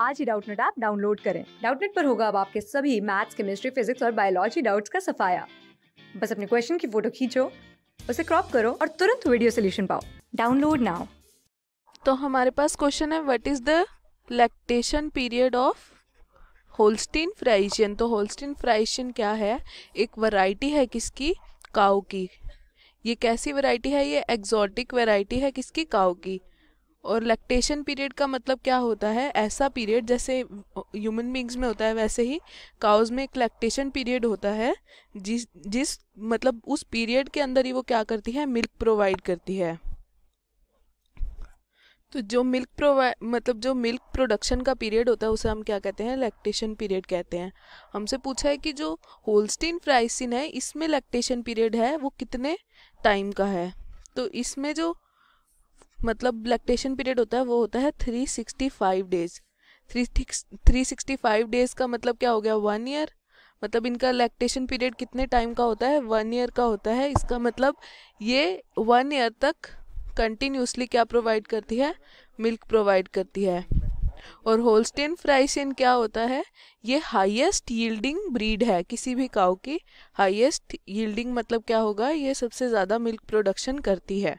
आज ही Doubtnut app download करें डाउटनेट पर होगा अब आपके सभी मैथ्स केमिस्ट्री फिजिक्स और बायोलॉजी डाउट्स का सफाया बस अपने क्वेश्चन की फोटो खींचो उसे क्रॉप करो और तुरंत वीडियो सोल्यूशन पाओ डाउनलोड नाउ तो हमारे पास क्वेश्चन है what is the lactation period of Holstein Friesian तो होल्स्टीन फ्राइशियन क्या है एक वैरायटी है किसकी काऊ की ये कैसी वैरायटी है ये एक्जॉटिक वैरायटी है किसकी काऊ की और लैक्टेशन पीरियड का मतलब क्या होता है ऐसा पीरियड जैसे ह्यूमन बींग्स में होता है वैसे ही काउज में एक लैक्टेशन पीरियड होता है जिस जिस मतलब उस पीरियड के अंदर ही वो क्या करती है मिल्क प्रोवाइड करती है तो जो मिल्क प्रोवाइड मतलब जो मिल्क प्रोडक्शन का पीरियड होता है उसे हम क्या कहते हैं लैक्टेशन पीरियड कहते हैं हमसे पूछा है कि जो होल्स्टीन फ्राइसिन है इसमें लैक्टेशन पीरियड है वो कितने टाइम का है तो इसमें जो मतलब लैक्टेशन पीरियड होता है वो होता है three sixty five days three three sixty five days का मतलब क्या हो गया वन ईयर मतलब इनका लैक्टेशन पीरियड कितने टाइम का होता है वन ईयर का होता है इसका मतलब ये वन ईयर तक कंटिन्यूसली क्या प्रोवाइड करती है मिल्क प्रोवाइड करती है और होल्स्टेन फ्राइसिन क्या होता है ये हाईएस्ट यील्डिंग ब्रीड है किसी भी काउ की हाईएस्ट यील्डिंग मतलब क्या होगा ये सबसे ज़्यादा मिल्क प्रोडक्शन करती है